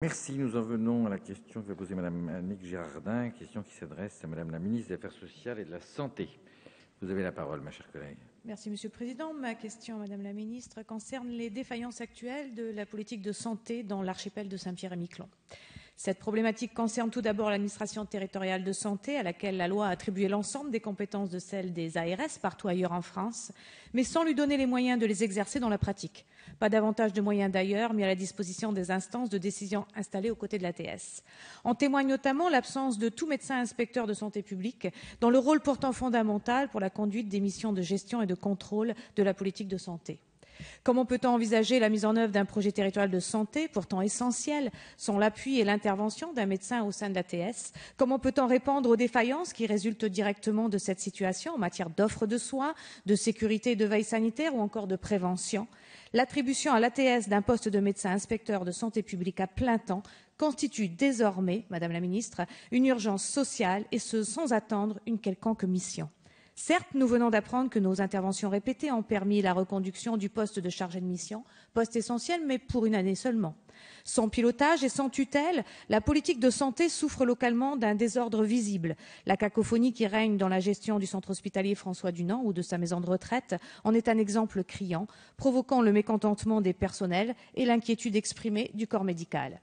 Merci. Nous en venons à la question que va poser Madame Annick Girardin, question qui s'adresse à Madame la ministre des Affaires sociales et de la Santé. Vous avez la parole, ma chère collègue. Merci, Monsieur le Président. Ma question, Madame la Ministre, concerne les défaillances actuelles de la politique de santé dans l'archipel de Saint-Pierre-et-Miquelon. Cette problématique concerne tout d'abord l'administration territoriale de santé, à laquelle la loi a attribué l'ensemble des compétences de celles des ARS partout ailleurs en France, mais sans lui donner les moyens de les exercer dans la pratique. Pas davantage de moyens d'ailleurs mis à la disposition des instances de décision installées aux côtés de l'ATS. En témoigne notamment l'absence de tout médecin inspecteur de santé publique, dans le rôle pourtant fondamental pour la conduite des missions de gestion et de contrôle de la politique de santé. Comment peut-on envisager la mise en œuvre d'un projet territorial de santé, pourtant essentiel, sans l'appui et l'intervention d'un médecin au sein de l'ATS Comment peut-on répondre aux défaillances qui résultent directement de cette situation en matière d'offres de soins, de sécurité et de veille sanitaire ou encore de prévention L'attribution à l'ATS d'un poste de médecin inspecteur de santé publique à plein temps constitue désormais, Madame la Ministre, une urgence sociale et ce sans attendre une quelconque mission. Certes, nous venons d'apprendre que nos interventions répétées ont permis la reconduction du poste de chargé de mission, poste essentiel, mais pour une année seulement. Sans pilotage et sans tutelle, la politique de santé souffre localement d'un désordre visible. La cacophonie qui règne dans la gestion du centre hospitalier François Dunant ou de sa maison de retraite en est un exemple criant, provoquant le mécontentement des personnels et l'inquiétude exprimée du corps médical.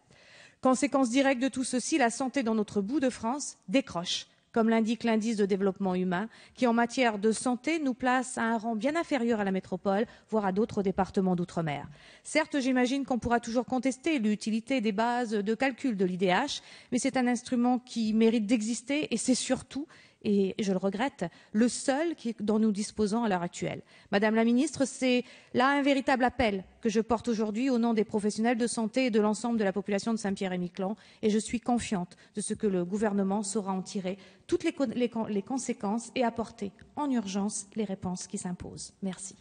Conséquence directe de tout ceci, la santé dans notre bout de France décroche comme l'indique l'indice de développement humain, qui en matière de santé nous place à un rang bien inférieur à la métropole, voire à d'autres départements d'outre-mer. Certes, j'imagine qu'on pourra toujours contester l'utilité des bases de calcul de l'IDH, mais c'est un instrument qui mérite d'exister et c'est surtout et je le regrette, le seul dont nous disposons à l'heure actuelle. Madame la ministre, c'est là un véritable appel que je porte aujourd'hui au nom des professionnels de santé et de l'ensemble de la population de Saint-Pierre-et-Miquelon, et je suis confiante de ce que le gouvernement saura en tirer toutes les conséquences et apporter en urgence les réponses qui s'imposent. Merci.